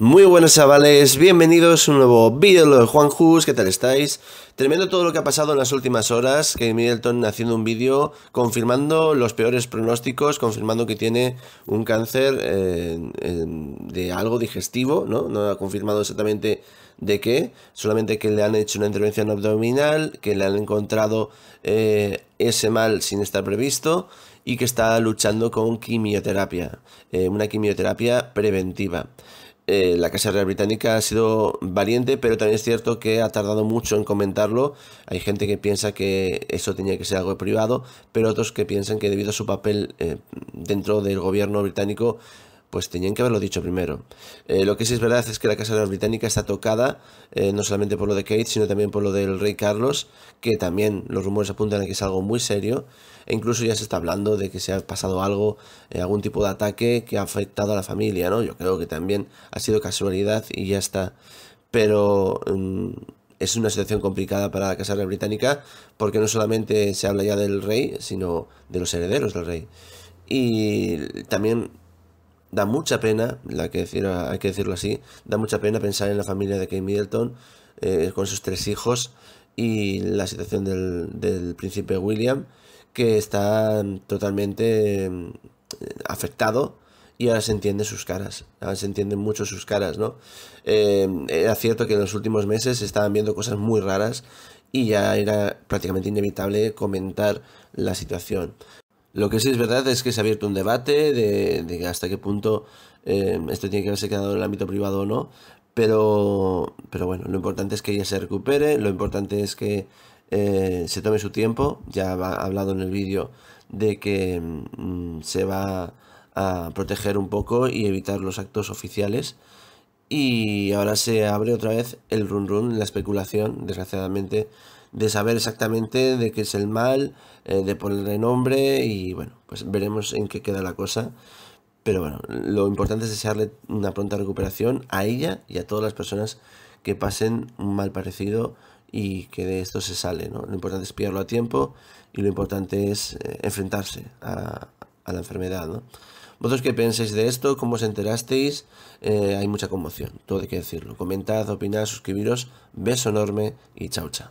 Muy buenos chavales, bienvenidos a un nuevo vídeo de Juan Hus, ¿qué tal estáis? Tremendo todo lo que ha pasado en las últimas horas, que Middleton haciendo un vídeo confirmando los peores pronósticos, confirmando que tiene un cáncer eh, de algo digestivo, ¿no? No ha confirmado exactamente de qué, solamente que le han hecho una intervención abdominal, que le han encontrado eh, ese mal sin estar previsto y que está luchando con quimioterapia, eh, una quimioterapia preventiva. Eh, la Casa Real Británica ha sido valiente, pero también es cierto que ha tardado mucho en comentarlo. Hay gente que piensa que eso tenía que ser algo privado, pero otros que piensan que debido a su papel eh, dentro del gobierno británico pues tenían que haberlo dicho primero. Eh, lo que sí es verdad es que la Casa de Británica está tocada, eh, no solamente por lo de Kate, sino también por lo del rey Carlos, que también los rumores apuntan a que es algo muy serio, e incluso ya se está hablando de que se ha pasado algo, eh, algún tipo de ataque que ha afectado a la familia, ¿no? Yo creo que también ha sido casualidad y ya está. Pero... Mm, es una situación complicada para la Casa Real Británica porque no solamente se habla ya del rey, sino de los herederos del rey. Y también Da mucha pena, hay que decirlo así, da mucha pena pensar en la familia de Kate Middleton eh, con sus tres hijos y la situación del, príncipe William, que está totalmente eh, afectado y ahora se entiende sus caras, ahora se entienden mucho sus caras, ¿no? Eh, era cierto que en los últimos meses se estaban viendo cosas muy raras y ya era prácticamente inevitable comentar la situación. Lo que sí es verdad es que se ha abierto un debate de, hasta qué punto eh, esto tiene que haberse quedado en el ámbito privado o no, pero, pero bueno, lo importante es que ella se recupere, lo importante es que eh, se tome su tiempo, ya ha hablado en el vídeo de que mm, se va a proteger un poco y evitar los actos oficiales. Y ahora se abre otra vez el run run, la especulación, desgraciadamente, de saber exactamente de qué es el mal, eh, de ponerle nombre y bueno, pues veremos en qué queda la cosa. Pero bueno, lo importante es desearle una pronta recuperación a ella y a todas las personas que pasen un mal parecido y que de esto se sale. ¿no? Lo importante es pillarlo a tiempo y lo importante es eh, enfrentarse a, la enfermedad. ¿Vosotros qué pensáis de esto? ¿Cómo os enterasteis? Eh, hay mucha conmoción, todo hay que decirlo. Comentad, opinad, suscribiros. Beso enorme y chao, chao.